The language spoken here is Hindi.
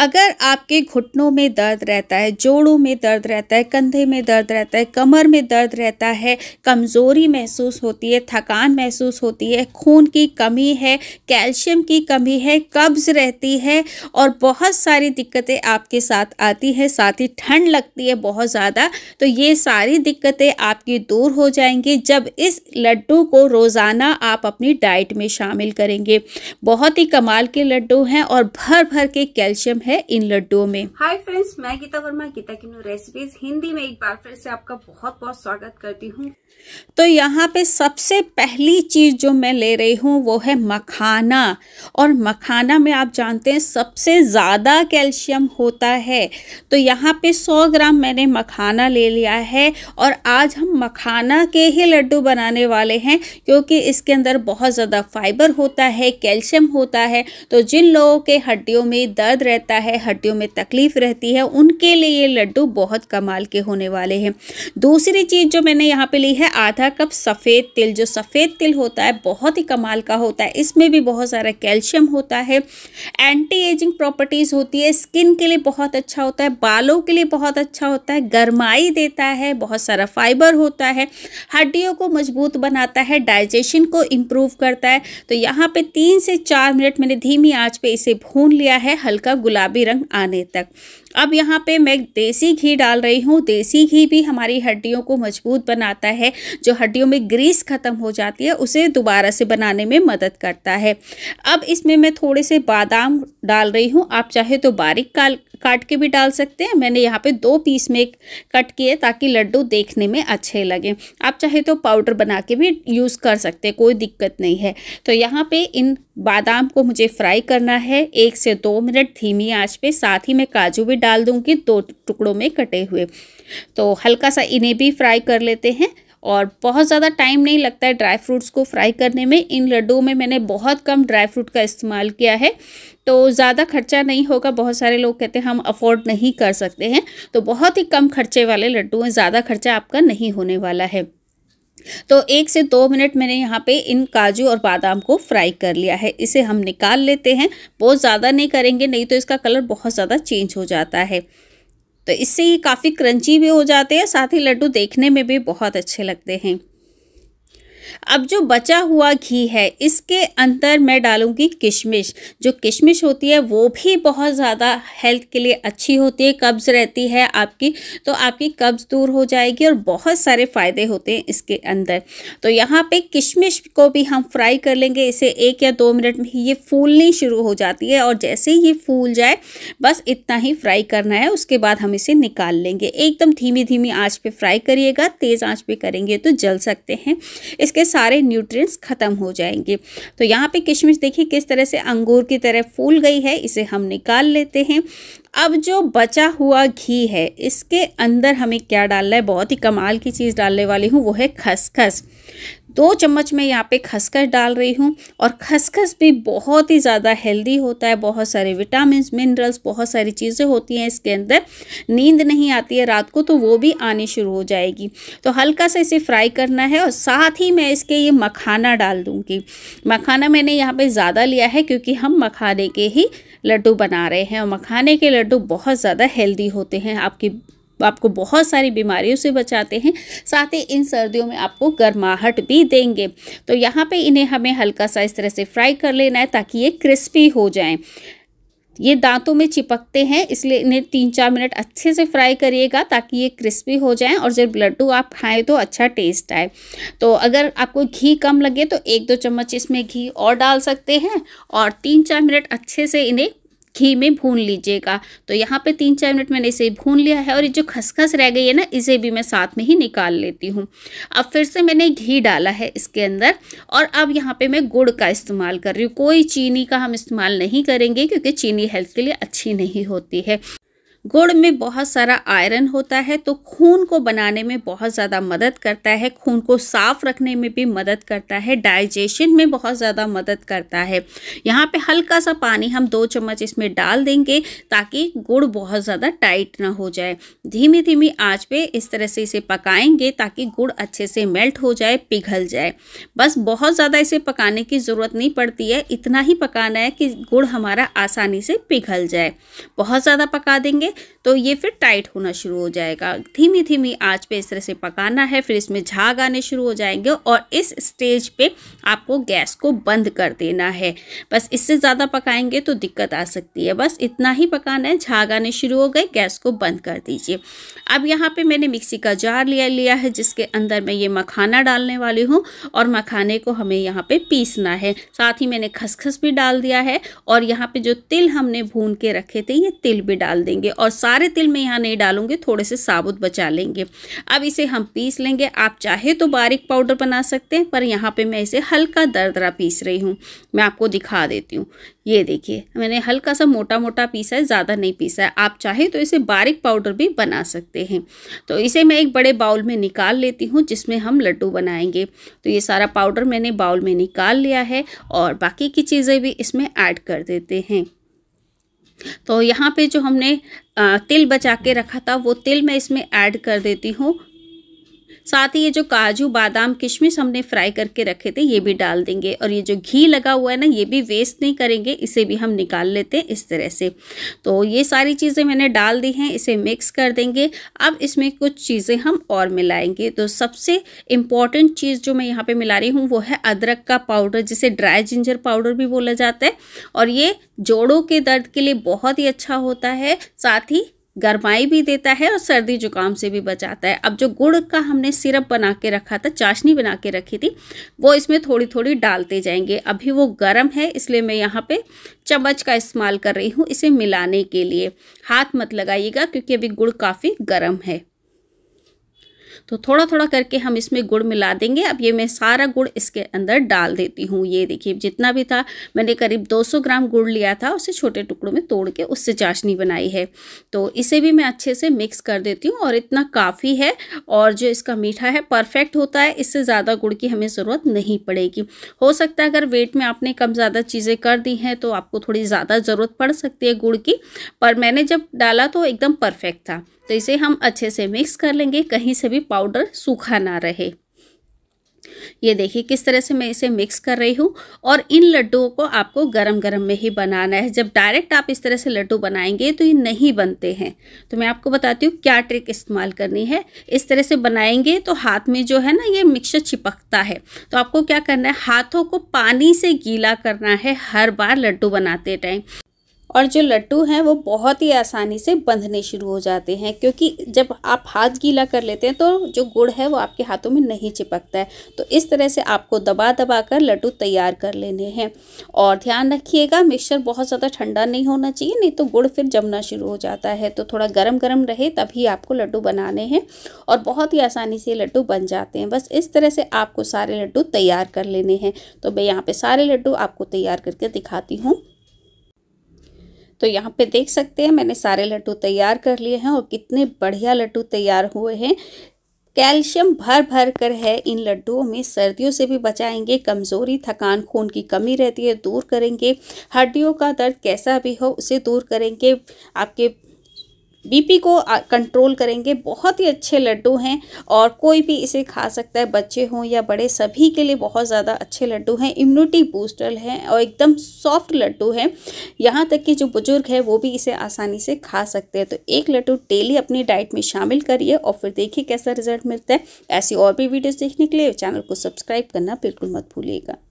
अगर आपके घुटनों में दर्द रहता है जोड़ों में दर्द रहता है कंधे में दर्द रहता है कमर में दर्द रहता है कमज़ोरी महसूस होती है थकान महसूस होती है खून की कमी है कैल्शियम की कमी है कब्ज़ रहती है और बहुत सारी दिक्कतें आपके साथ आती है साथ ही ठंड लगती है बहुत ज़्यादा तो ये सारी दिक्कतें आपकी दूर हो जाएंगी जब इस लड्डू को रोज़ाना आप अपनी डाइट में शामिल करेंगे बहुत ही कमाल के लड्डू हैं और भर भर के कैल्शियम है इन लड्डुओं में हाय फ्रेंड्स मैं गीता वर्मा गीता किन्नू रेसिपीज हिंदी में एक बार फिर से आपका बहुत बहुत स्वागत करती हूँ तो यहाँ पे सबसे पहली चीज जो मैं ले रही हूँ वो है मखाना और मखाना में आप जानते हैं सबसे ज़्यादा कैल्शियम होता है तो यहाँ पे 100 ग्राम मैंने मखाना ले लिया है और आज हम मखाना के ही लड्डू बनाने वाले हैं क्योंकि इसके अंदर बहुत ज़्यादा फाइबर होता है कैल्शियम होता है तो जिन लोगों के हड्डियों में दर्द रहता है हड्डियों में तकलीफ रहती है उनके लिए ये लड्डू बहुत कमाल के होने वाले हैं दूसरी चीज़ जो मैंने यहाँ पे ली है आधा कप सफ़ेद तिल जो सफ़ेद तिल होता है बहुत ही कमाल का होता है इसमें भी बहुत सारा कैल्शियम होता है एंटी एजिंग प्रॉपर्टीज़ होती है स्किन के लिए बहुत अच्छा होता है बालों के लिए बहुत अच्छा होता है गर्माई देता है बहुत सारा फाइबर होता है हड्डियों को मजबूत बनाता है डाइजेशन को इम्प्रूव करता है तो यहाँ पे तीन से चार मिनट मैंने धीमी आँच पर इसे भून लिया है हल्का गुलाब गुलाबी रंग आने तक अब यहाँ पे मैं देसी घी डाल रही हूँ देसी घी भी हमारी हड्डियों को मजबूत बनाता है जो हड्डियों में ग्रीस ख़त्म हो जाती है उसे दोबारा से बनाने में मदद करता है अब इसमें मैं थोड़े से बादाम डाल रही हूँ आप चाहे तो बारीक काल काट के भी डाल सकते हैं मैंने यहाँ पे दो पीस में कट किए ताकि लड्डू देखने में अच्छे लगें आप चाहे तो पाउडर बना के भी यूज़ कर सकते हैं कोई दिक्कत नहीं है तो यहाँ पे इन बादाम को मुझे फ्राई करना है एक से दो मिनट धीमी आंच पे साथ ही मैं काजू भी डाल दूंगी दो टुकड़ों में कटे हुए तो हल्का सा इन्हें भी फ्राई कर लेते हैं और बहुत ज़्यादा टाइम नहीं लगता है ड्राई फ्रूट्स को फ्राई करने में इन लड्डू में मैंने बहुत कम ड्राई फ्रूट का इस्तेमाल किया है तो ज़्यादा खर्चा नहीं होगा बहुत सारे लोग कहते हैं हम अफोर्ड नहीं कर सकते हैं तो बहुत ही कम खर्चे वाले लड्डू हैं ज़्यादा खर्चा आपका नहीं होने वाला है तो एक से दो मिनट मैंने यहाँ पे इन काजू और बादाम को फ्राई कर लिया है इसे हम निकाल लेते हैं बहुत ज़्यादा नहीं करेंगे नहीं तो इसका कलर बहुत ज़्यादा चेंज हो जाता है तो इससे ये काफ़ी क्रंची भी हो जाते हैं साथ ही लड्डू देखने में भी बहुत अच्छे लगते हैं अब जो बचा हुआ घी है इसके अंदर मैं डालूंगी किशमिश जो किशमिश होती है वो भी बहुत ज़्यादा हेल्थ के लिए अच्छी होती है कब्ज़ रहती है आपकी तो आपकी कब्ज़ दूर हो जाएगी और बहुत सारे फ़ायदे होते हैं इसके अंदर तो यहाँ पे किशमिश को भी हम फ्राई कर लेंगे इसे एक या दो मिनट में ही ये फूलनी शुरू हो जाती है और जैसे ही ये फूल जाए बस इतना ही फ्राई करना है उसके बाद हम इसे निकाल लेंगे एकदम धीमी धीमी आँच पर फ्राई करिएगा तेज़ आँच पर करेंगे तो जल सकते हैं इसके के सारे न्यूट्रिएंट्स ख़त्म हो जाएंगे तो यहाँ पे किशमिश देखिए किस तरह से अंगूर की तरह फूल गई है इसे हम निकाल लेते हैं अब जो बचा हुआ घी है इसके अंदर हमें क्या डालना है बहुत ही कमाल की चीज़ डालने वाली हूँ वो है खसखस दो चम्मच मैं यहाँ पे खसखस डाल रही हूँ और खसखस भी बहुत ही ज़्यादा हेल्दी होता है बहुत सारे विटामिन मिनरल्स बहुत सारी चीज़ें होती हैं इसके अंदर नींद नहीं आती है रात को तो वो भी आनी शुरू हो जाएगी तो हल्का सा इसे फ्राई करना है और साथ ही मैं इसके ये मखाना डाल दूँगी मखाना मैंने यहाँ पर ज़्यादा लिया है क्योंकि हम मखाने के ही लड्डू बना रहे हैं और मखाने के लड्डू बहुत ज़्यादा हेल्दी होते हैं आपकी आपको बहुत सारी बीमारियों से बचाते हैं साथ ही इन सर्दियों में आपको गर्माहट भी देंगे तो यहाँ पे इन्हें हमें हल्का सा इस तरह से फ्राई कर लेना है ताकि ये क्रिस्पी हो जाएं ये दांतों में चिपकते हैं इसलिए इन्हें तीन चार मिनट अच्छे से फ्राई करिएगा ताकि ये क्रिस्पी हो जाएं और जब लड्डू आप खाएं तो अच्छा टेस्ट आए तो अगर आपको घी कम लगे तो एक दो चम्मच इसमें घी और डाल सकते हैं और तीन चार मिनट अच्छे से इन्हें घी में भून लीजिएगा तो यहाँ पे तीन चार मिनट मैंने इसे भून लिया है और ये जो खसखस रह गई है ना इसे भी मैं साथ में ही निकाल लेती हूँ अब फिर से मैंने घी डाला है इसके अंदर और अब यहाँ पे मैं गुड़ का इस्तेमाल कर रही हूँ कोई चीनी का हम इस्तेमाल नहीं करेंगे क्योंकि चीनी हेल्थ के लिए अच्छी नहीं होती है गुड़ में बहुत सारा आयरन होता है तो खून को बनाने में बहुत ज़्यादा मदद करता है खून को साफ रखने में भी मदद करता है डाइजेशन में बहुत ज़्यादा मदद करता है यहाँ पे हल्का सा पानी हम दो चम्मच इसमें डाल देंगे ताकि गुड़ बहुत ज़्यादा टाइट ना हो जाए धीमी धीमी आँच पे इस तरह से इसे पकाएंगे ताकि गुड़ अच्छे से मेल्ट हो जाए पिघल जाए बस बहुत ज़्यादा इसे पकाने की ज़रूरत नहीं पड़ती है इतना ही पकाना है कि गुड़ हमारा आसानी से पिघल जाए बहुत ज़्यादा पका देंगे तो ये फिर टाइट होना शुरू हो जाएगा धीमी धीमी आँच पे इस तरह से पकाना है फिर इसमें झाग आने शुरू हो जाएंगे और इस स्टेज पे आपको गैस को बंद कर देना है बस इससे ज़्यादा पकाएंगे तो दिक्कत आ सकती है बस इतना ही पकाना है झाग आने शुरू हो गए गैस को बंद कर दीजिए अब यहाँ पे मैंने मिक्सी का जार लिया लिया है जिसके अंदर मैं ये मखाना डालने वाली हूँ और मखाने को हमें यहाँ पे पीसना है साथ ही मैंने खसखस भी डाल दिया है और यहाँ पे जो तिल हमने भून के रखे थे ये तिल भी डाल देंगे और सारे तिल में यहाँ नहीं डालूंगे थोड़े से साबुत बचा लेंगे अब इसे हम पीस लेंगे आप चाहे तो बारीक पाउडर बना सकते हैं पर यहाँ पे मैं इसे हल्का दरदरा पीस रही हूँ मैं आपको दिखा देती हूँ ये देखिए मैंने हल्का सा मोटा मोटा पीसा है ज़्यादा नहीं पीसा है आप चाहे तो इसे बारीक पाउडर भी बना सकते हैं तो इसे मैं एक बड़े बाउल में निकाल लेती हूँ जिसमें हम लड्डू बनाएंगे तो ये सारा पाउडर मैंने बाउल में निकाल लिया है और बाकी की चीज़ें भी इसमें ऐड कर देते हैं तो यहाँ पे जो हमने तिल बचा के रखा था वो तिल मैं इसमें ऐड कर देती हूँ साथ ही ये जो काजू बादाम किशमिश हमने फ्राई करके रखे थे ये भी डाल देंगे और ये जो घी लगा हुआ है ना ये भी वेस्ट नहीं करेंगे इसे भी हम निकाल लेते हैं इस तरह से तो ये सारी चीज़ें मैंने डाल दी हैं इसे मिक्स कर देंगे अब इसमें कुछ चीज़ें हम और मिलाएंगे तो सबसे इम्पॉर्टेंट चीज़ जो मैं यहाँ पर मिला रही हूँ वो है अदरक का पाउडर जिसे ड्राई जिंजर पाउडर भी बोला जाता है और ये जोड़ों के दर्द के लिए बहुत ही अच्छा होता है साथ ही गर्माई भी देता है और सर्दी जुकाम से भी बचाता है अब जो गुड़ का हमने सिरप बना के रखा था चाशनी बना के रखी थी वो इसमें थोड़ी थोड़ी डालते जाएंगे अभी वो गर्म है इसलिए मैं यहाँ पे चम्मच का इस्तेमाल कर रही हूँ इसे मिलाने के लिए हाथ मत लगाइएगा क्योंकि अभी गुड़ काफ़ी गर्म है तो थोड़ा थोड़ा करके हम इसमें गुड़ मिला देंगे अब ये मैं सारा गुड़ इसके अंदर डाल देती हूँ ये देखिए जितना भी था मैंने करीब 200 ग्राम गुड़ लिया था उसे छोटे टुकड़ों में तोड़ के उससे चाशनी बनाई है तो इसे भी मैं अच्छे से मिक्स कर देती हूँ और इतना काफ़ी है और जो इसका मीठा है परफेक्ट होता है इससे ज़्यादा गुड़ की हमें ज़रूरत नहीं पड़ेगी हो सकता है अगर वेट में आपने कम ज़्यादा चीज़ें कर दी हैं तो आपको थोड़ी ज़्यादा ज़रूरत पड़ सकती है गुड़ की पर मैंने जब डाला तो एकदम परफेक्ट था तो इसे हम अच्छे से मिक्स कर लेंगे कहीं से भी पाउडर पाउडर सूखा ना रहे ये देखिए किस तरह से मैं इसे मिक्स कर रही हूँ और इन लड्डुओं को आपको गरम गरम में ही बनाना है जब डायरेक्ट आप इस तरह से लड्डू बनाएंगे तो ये नहीं बनते हैं तो मैं आपको बताती हूँ क्या ट्रिक इस्तेमाल करनी है इस तरह से बनाएंगे तो हाथ में जो है ना ये मिक्सचर चिपकता है तो आपको क्या करना है हाथों को पानी से गीला करना है हर बार लड्डू बनाते टाइम और जो लड्डू हैं वो बहुत ही आसानी से बंधने शुरू हो जाते हैं क्योंकि जब आप हाथ गीला कर लेते हैं तो जो गुड़ है वो आपके हाथों में नहीं चिपकता है तो इस तरह से आपको दबा दबा कर लड्डू तैयार कर लेने हैं और ध्यान रखिएगा मिक्सचर बहुत ज़्यादा ठंडा नहीं होना चाहिए नहीं तो गुड़ फिर जमना शुरू हो जाता है तो थोड़ा गर्म गर्म रहे तभी आपको लड्डू बनाने हैं और बहुत ही आसानी से लड्डू बन जाते हैं बस इस तरह से आपको सारे लड्डू तैयार कर लेने हैं तो मैं यहाँ पर सारे लड्डू आपको तैयार करके दिखाती हूँ तो यहाँ पे देख सकते हैं मैंने सारे लड्डू तैयार कर लिए हैं और कितने बढ़िया लड्डू तैयार हुए हैं कैल्शियम भर भर कर है इन लड्डुओं में सर्दियों से भी बचाएंगे कमज़ोरी थकान खून की कमी रहती है दूर करेंगे हड्डियों का दर्द कैसा भी हो उसे दूर करेंगे आपके बीपी को कंट्रोल करेंगे बहुत ही अच्छे लड्डू हैं और कोई भी इसे खा सकता है बच्चे हों या बड़े सभी के लिए बहुत ज़्यादा अच्छे लड्डू हैं इम्यूनिटी बूस्टर हैं और एकदम सॉफ्ट लड्डू हैं यहाँ तक कि जो बुज़ुर्ग है वो भी इसे आसानी से खा सकते हैं तो एक लड्डू डेली अपनी डाइट में शामिल करिए और फिर देखिए कैसा रिजल्ट मिलता है ऐसी और भी वीडियोज़ देखने के लिए चैनल को सब्सक्राइब करना बिल्कुल मत भूलिएगा